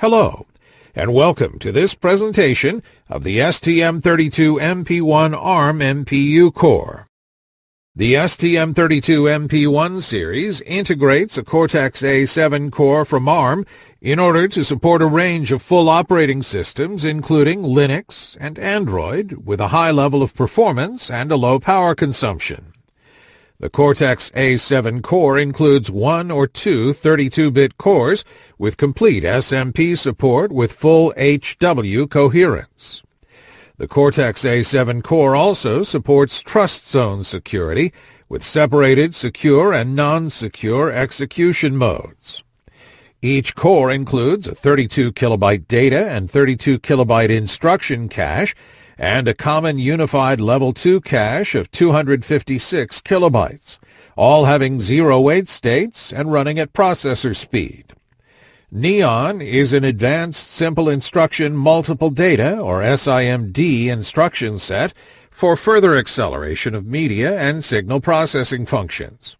Hello, and welcome to this presentation of the STM32MP1 ARM MPU core. The STM32MP1 series integrates a Cortex-A7 core from ARM in order to support a range of full operating systems including Linux and Android with a high level of performance and a low power consumption. The Cortex-A7 core includes one or two 32-bit cores with complete SMP support with full HW coherence. The Cortex-A7 core also supports trust zone security with separated secure and non-secure execution modes. Each core includes a 32 kilobyte data and 32 kilobyte instruction cache and a common unified level 2 cache of 256 kilobytes, all having zero wait states and running at processor speed. Neon is an advanced simple instruction multiple data or SIMD instruction set for further acceleration of media and signal processing functions.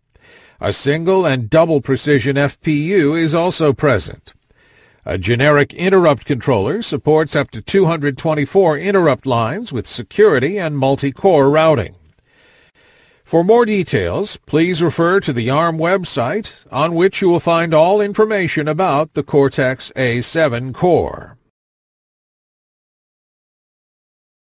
A single and double precision FPU is also present. A generic interrupt controller supports up to 224 interrupt lines with security and multi-core routing. For more details, please refer to the ARM website, on which you will find all information about the Cortex-A7 core.